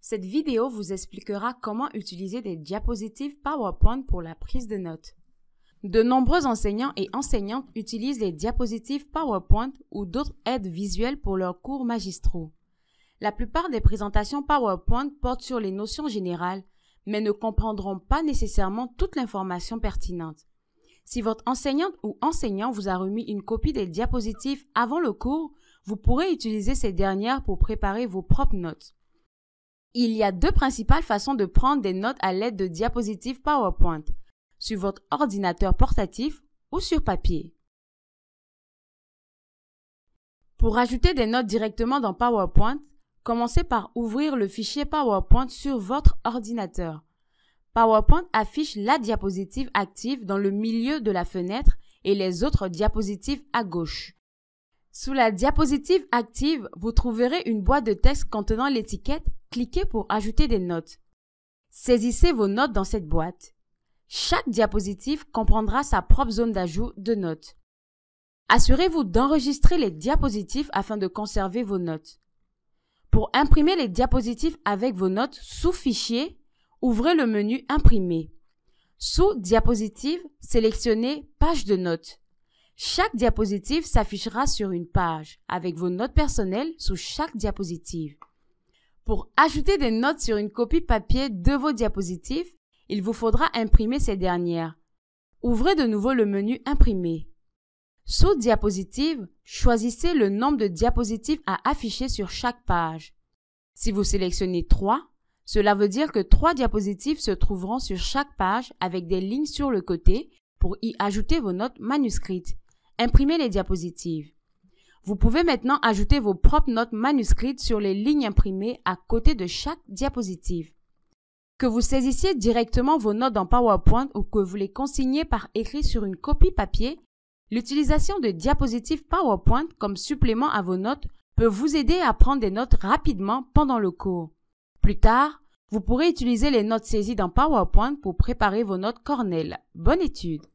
Cette vidéo vous expliquera comment utiliser des diapositives PowerPoint pour la prise de notes. De nombreux enseignants et enseignantes utilisent les diapositives PowerPoint ou d'autres aides visuelles pour leurs cours magistraux. La plupart des présentations PowerPoint portent sur les notions générales, mais ne comprendront pas nécessairement toute l'information pertinente. Si votre enseignante ou enseignant vous a remis une copie des diapositives avant le cours, vous pourrez utiliser ces dernières pour préparer vos propres notes. Il y a deux principales façons de prendre des notes à l'aide de diapositives PowerPoint, sur votre ordinateur portatif ou sur papier. Pour ajouter des notes directement dans PowerPoint, commencez par ouvrir le fichier PowerPoint sur votre ordinateur. PowerPoint affiche la diapositive active dans le milieu de la fenêtre et les autres diapositives à gauche. Sous la diapositive active, vous trouverez une boîte de texte contenant l'étiquette Cliquez pour ajouter des notes. Saisissez vos notes dans cette boîte. Chaque diapositive comprendra sa propre zone d'ajout de notes. Assurez-vous d'enregistrer les diapositives afin de conserver vos notes. Pour imprimer les diapositives avec vos notes sous Fichier, ouvrez le menu Imprimer. Sous Diapositive, sélectionnez Page de notes. Chaque diapositive s'affichera sur une page avec vos notes personnelles sous chaque diapositive. Pour ajouter des notes sur une copie papier de vos diapositives, il vous faudra imprimer ces dernières. Ouvrez de nouveau le menu Imprimer. Sous Diapositive, choisissez le nombre de diapositives à afficher sur chaque page. Si vous sélectionnez 3, cela veut dire que 3 diapositives se trouveront sur chaque page avec des lignes sur le côté pour y ajouter vos notes manuscrites. Imprimez les diapositives. Vous pouvez maintenant ajouter vos propres notes manuscrites sur les lignes imprimées à côté de chaque diapositive. Que vous saisissiez directement vos notes dans PowerPoint ou que vous les consigniez par écrit sur une copie papier, l'utilisation de diapositives PowerPoint comme supplément à vos notes peut vous aider à prendre des notes rapidement pendant le cours. Plus tard, vous pourrez utiliser les notes saisies dans PowerPoint pour préparer vos notes Cornell. Bonne étude!